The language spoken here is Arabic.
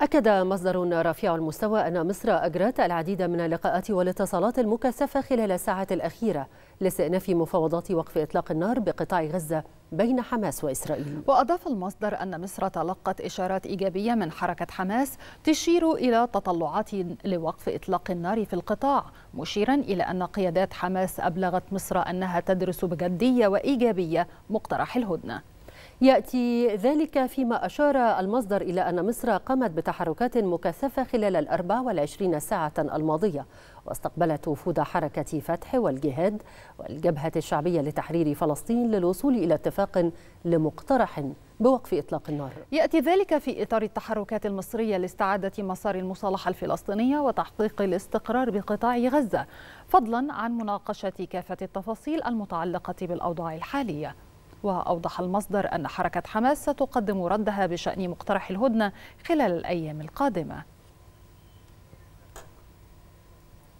أكد مصدر رفيع المستوى أن مصر أجرت العديد من اللقاءات والاتصالات المكثفة خلال الساعات الأخيرة لاستئناف مفاوضات وقف إطلاق النار بقطاع غزة بين حماس وإسرائيل وأضاف المصدر أن مصر تلقت إشارات إيجابية من حركة حماس تشير إلى تطلعات لوقف إطلاق النار في القطاع مشيرا إلى أن قيادات حماس أبلغت مصر أنها تدرس بجدية وإيجابية مقترح الهدنة يأتي ذلك فيما أشار المصدر إلى أن مصر قامت بتحركات مكثفة خلال الأربع والعشرين ساعة الماضية واستقبلت وفود حركة فتح والجهاد والجبهة الشعبية لتحرير فلسطين للوصول إلى اتفاق لمقترح بوقف إطلاق النار يأتي ذلك في إطار التحركات المصرية لاستعادة مسار المصالحة الفلسطينية وتحقيق الاستقرار بقطاع غزة فضلا عن مناقشة كافة التفاصيل المتعلقة بالأوضاع الحالية وأوضح المصدر أن حركة حماس ستقدم ردها بشأن مقترح الهدنة خلال الأيام القادمة